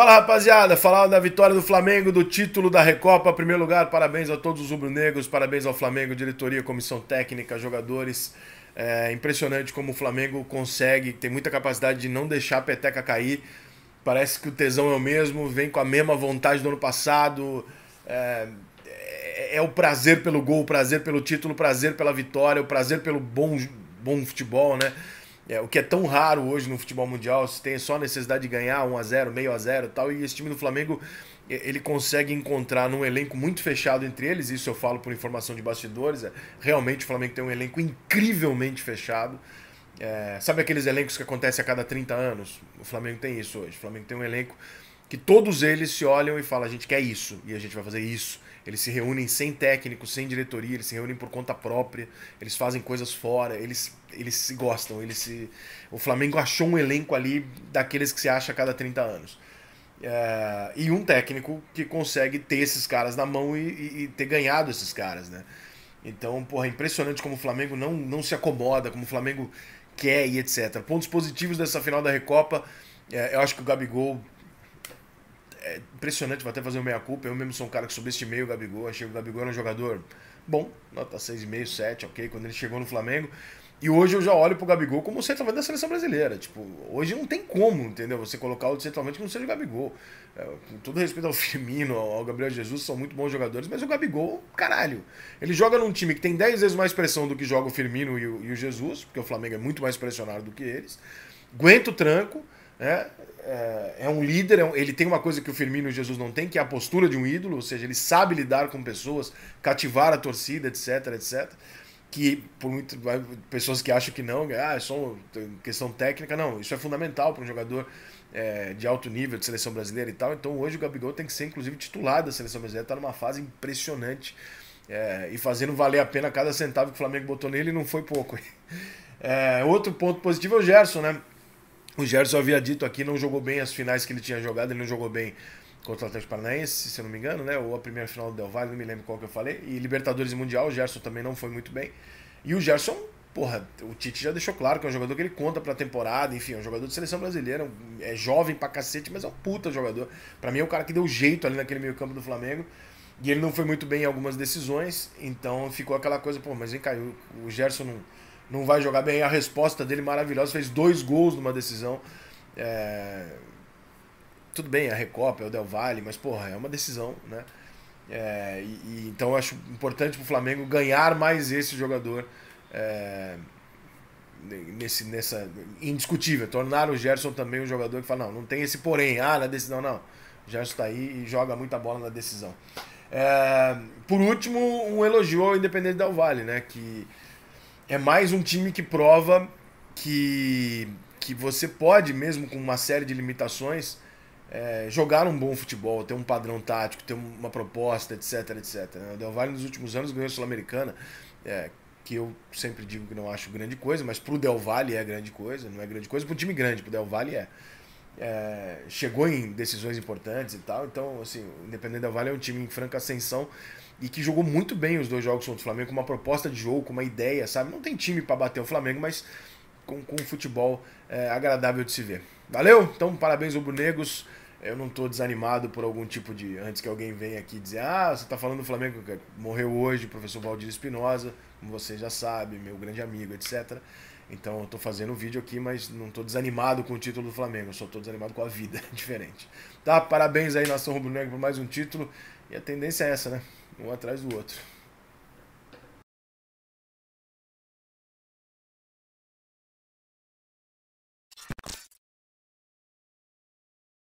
Fala rapaziada, falar da vitória do Flamengo, do título da Recopa. Primeiro lugar, parabéns a todos os rubro-negros, parabéns ao Flamengo, diretoria, comissão técnica, jogadores. É impressionante como o Flamengo consegue, tem muita capacidade de não deixar a peteca cair. Parece que o tesão é o mesmo, vem com a mesma vontade do ano passado. É, é, é o prazer pelo gol, o prazer pelo título, o prazer pela vitória, o prazer pelo bom, bom futebol, né? É, o que é tão raro hoje no futebol mundial, se tem só a necessidade de ganhar 1 a 0 meio a 0 tal, e esse time do Flamengo ele consegue encontrar num elenco muito fechado entre eles, isso eu falo por informação de bastidores, é, realmente o Flamengo tem um elenco incrivelmente fechado. É, sabe aqueles elencos que acontecem a cada 30 anos? O Flamengo tem isso hoje. O Flamengo tem um elenco que todos eles se olham e falam: a gente quer isso e a gente vai fazer isso. Eles se reúnem sem técnico, sem diretoria, eles se reúnem por conta própria, eles fazem coisas fora, eles, eles se gostam. Eles se... O Flamengo achou um elenco ali daqueles que se acha a cada 30 anos. É... E um técnico que consegue ter esses caras na mão e, e, e ter ganhado esses caras, né? Então, porra, é impressionante como o Flamengo não, não se acomoda, como o Flamengo quer e etc. Pontos positivos dessa final da Recopa, é, eu acho que o Gabigol é impressionante, vou até fazer meia-culpa. Eu mesmo sou um cara que subestimei o Gabigol. Achei que o Gabigol era um jogador bom, nota 6,5, 7, ok, quando ele chegou no Flamengo. E hoje eu já olho pro Gabigol como o centroavante da seleção brasileira. Tipo, hoje não tem como, entendeu? Você colocar o centroavante que não seja o Gabigol. É, com todo respeito ao Firmino, ao Gabriel Jesus, são muito bons jogadores, mas o Gabigol, caralho. Ele joga num time que tem 10 vezes mais pressão do que joga o Firmino e o, e o Jesus, porque o Flamengo é muito mais pressionado do que eles. Aguenta o tranco né? é um líder, é ele tem uma coisa que o Firmino Jesus não tem, que é a postura de um ídolo, ou seja, ele sabe lidar com pessoas, cativar a torcida, etc, etc. Que por muito, pessoas que acham que não, ah, é só questão técnica, não, isso é fundamental para um jogador é, de alto nível de seleção brasileira e tal. Então hoje o Gabigol tem que ser, inclusive, titular da seleção brasileira, está numa fase impressionante é, e fazendo valer a pena cada centavo que o Flamengo botou nele, não foi pouco. É, outro ponto positivo é o Gerson, né? O Gerson havia dito aqui, não jogou bem as finais que ele tinha jogado, ele não jogou bem contra o Atlético Paranaense, se eu não me engano, né? Ou a primeira final do Del Valle, não me lembro qual que eu falei. E Libertadores e Mundial, o Gerson também não foi muito bem. E o Gerson, porra, o Tite já deixou claro que é um jogador que ele conta pra temporada, enfim, é um jogador de seleção brasileira, é jovem pra cacete, mas é um puta jogador. Pra mim é o cara que deu jeito ali naquele meio campo do Flamengo. E ele não foi muito bem em algumas decisões, então ficou aquela coisa, pô, mas vem cá, o Gerson não não vai jogar bem. A resposta dele maravilhosa, fez dois gols numa decisão. É... Tudo bem, a é Recopa, é o Del Valle, mas porra, é uma decisão, né? É... E, e, então eu acho importante para o Flamengo ganhar mais esse jogador é... nesse, nessa indiscutível, tornar o Gerson também um jogador que fala, não, não tem esse porém, ah, na decisão não. O Gerson está aí e joga muita bola na decisão. É, por último, um elogio ao Independente Del Valle, né? Que é mais um time que prova que, que você pode, mesmo com uma série de limitações, é, jogar um bom futebol, ter um padrão tático, ter uma proposta, etc, etc. Né? O Del Valle nos últimos anos ganhou a Sul-Americana, é, que eu sempre digo que não acho grande coisa, mas pro Del Valle é grande coisa, não é grande coisa, um time grande, pro Del Valle é é, chegou em decisões importantes e tal. Então, assim, o Independente da Vale é um time em franca ascensão e que jogou muito bem os dois jogos contra o Flamengo, com uma proposta de jogo, com uma ideia, sabe? Não tem time para bater o Flamengo, mas com, com um futebol é, agradável de se ver. Valeu? Então, parabéns, Rubro-Negros. Eu não estou desanimado por algum tipo de. Antes que alguém venha aqui dizer, ah, você está falando do Flamengo, morreu hoje o professor Valdir Espinosa, como você já sabe, meu grande amigo, etc. Então eu tô fazendo um vídeo aqui, mas não tô desanimado com o título do Flamengo, eu só tô desanimado com a vida, diferente. Tá, parabéns aí nação rubro Negro por mais um título e a tendência é essa, né? Um atrás do outro.